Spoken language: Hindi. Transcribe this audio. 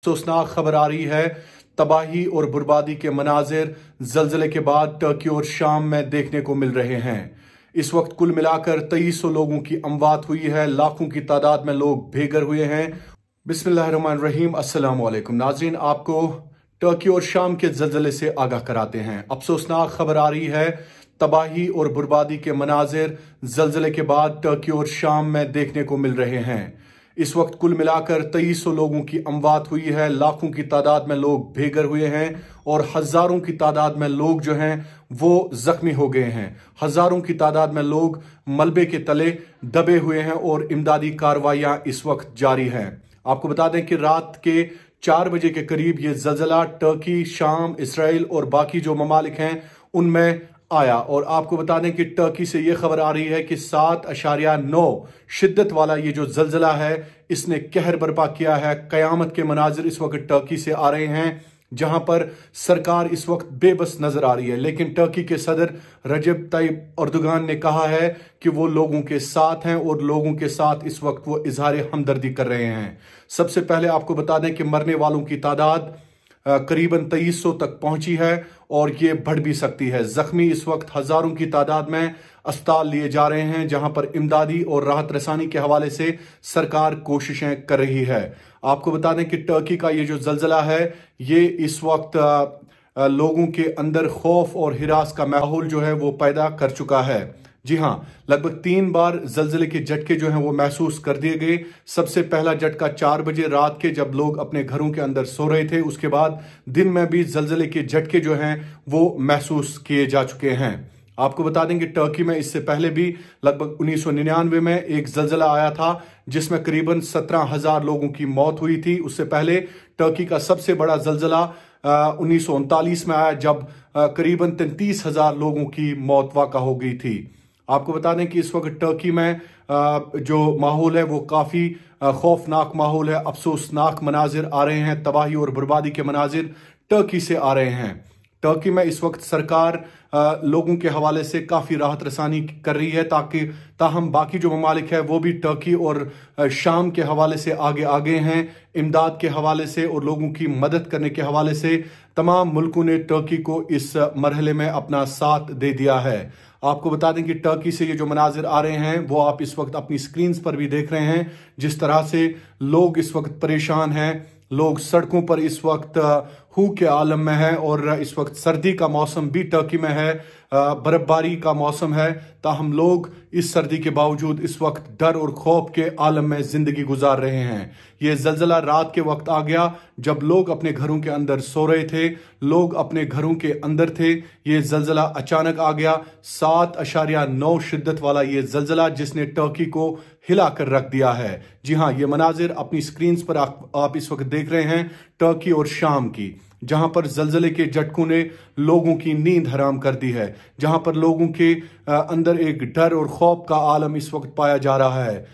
अफसोसनाक खबर आ रही है तबाही और बर्बादी के मनाजिर जलजिले के बाद टर्की और शाम में देखने को मिल रहे हैं इस वक्त कुल मिलाकर तेईस सौ लोगों की अमवात हुई है लाखों की तादाद में लोग बेघर हुए हैं बिस्मिल्लाम अस्सलाम वालेकुम नाजरीन आपको टर्की और शाम के जलजले से आगाह कराते हैं अफसोसनाक खबर आ रही है तबाही और बर्बादी के मनाजिर जलजिले के बाद टर्की और शाम में देखने को मिल रहे हैं इस वक्त कुल मिलाकर तेईसों लोगों की अमवात हुई है लाखों की तादाद में लोग बेघर हुए हैं और हजारों की तादाद में लोग जो हैं वो जख्मी हो गए हैं हजारों की तादाद में लोग मलबे के तले दबे हुए हैं और इमदादी कार्रवाइयां इस वक्त जारी हैं आपको बता दें कि रात के चार बजे के करीब ये जल्जला टर्की शाम इसराइल और बाकी जो ममालिक हैं उनमें आया और आपको बता दें कि टर्की से यह खबर आ रही है कि सात अशारिया नौ शिद्दत वाला ये जो जलजिला है इसने कहर बर्पा किया है कयामत के मनाजिर इस वक्त टर्की से आ रहे हैं जहां पर सरकार इस वक्त बेबस नजर आ रही है लेकिन टर्की के सदर रजब तयब अर्दुगान ने कहा है कि वो लोगों के साथ हैं और लोगों के साथ इस वक्त वो इजहार हमदर्दी कर रहे हैं सबसे पहले आपको बता दें कि मरने वालों की तादाद करीबन तेईस तक पहुंची है और ये बढ़ भी सकती है जख्मी इस वक्त हजारों की तादाद में अस्पताल लिए जा रहे हैं जहां पर इमदादी और राहत रसानी के हवाले से सरकार कोशिशें कर रही है आपको बता दें कि टर्की का ये जो जलजिला है ये इस वक्त लोगों के अंदर खौफ और हिरास का माहौल जो है वो पैदा कर चुका है जी हां लगभग तीन बार जलजिले के झटके जो हैं वो महसूस कर दिए गए सबसे पहला झटका चार बजे रात के जब लोग अपने घरों के अंदर सो रहे थे उसके बाद दिन में भी जलजिले के झटके जो हैं वो महसूस किए जा चुके हैं आपको बता दें कि टर्की में इससे पहले भी लगभग 1999 में एक जलजिला आया था जिसमें करीबन 17,000 लोगों की मौत हुई थी उससे पहले टर्की का सबसे बड़ा जलजिला उन्नीस में आया जब करीबन तैंतीस हजार लोगों की मौत वाका हो गई थी आपको बता दें कि इस वक्त टर्की में जो माहौल है वो काफ़ी खौफनाक माहौल है अफसोसनाक मनाजिर आ रहे हैं तबाही और बर्बादी के मनाजिर टर्की से आ रहे हैं टर्की में इस वक्त सरकार लोगों के हवाले से काफ़ी राहत रसानी कर रही है ताकि ताहम बाकी जो ममालिक है वो भी टर्की और शाम के हवाले से आगे आगे हैं इमदाद के हवाले से और लोगों की मदद करने के हवाले से तमाम मुल्कों ने टर्की को इस मरहले में अपना साथ दे दिया है आपको बता दें कि टर्की से ये जो मनाजिर आ रहे हैं वो आप इस वक्त अपनी स्क्रीन पर भी देख रहे हैं जिस तरह से लोग इस वक्त परेशान हैं लोग सड़कों पर इस वक्त हु के आलम में है और इस वक्त सर्दी का मौसम भी टर्की में है बर्फबारी का मौसम है ताहम लोग इस सर्दी के बावजूद इस वक्त डर और खौफ के आलम में ज़िंदगी गुजार रहे हैं ये जलजिला रात के वक्त आ गया जब लोग अपने घरों के अंदर सो रहे थे लोग अपने घरों के अंदर थे ये जलजिला अचानक आ गया सात अशारिया नौ शिद्दत वाला ये जलजिला जिसने टर्की को हिला कर रख दिया है जी हाँ ये मनाजिर अपनी स्क्रीन पर आप, आप इस वक्त देख रहे हैं टर्की और शाम की जहां पर जलजले के झटकों ने लोगों की नींद हराम कर दी है जहां पर लोगों के अंदर एक डर और खौफ का आलम इस वक्त पाया जा रहा है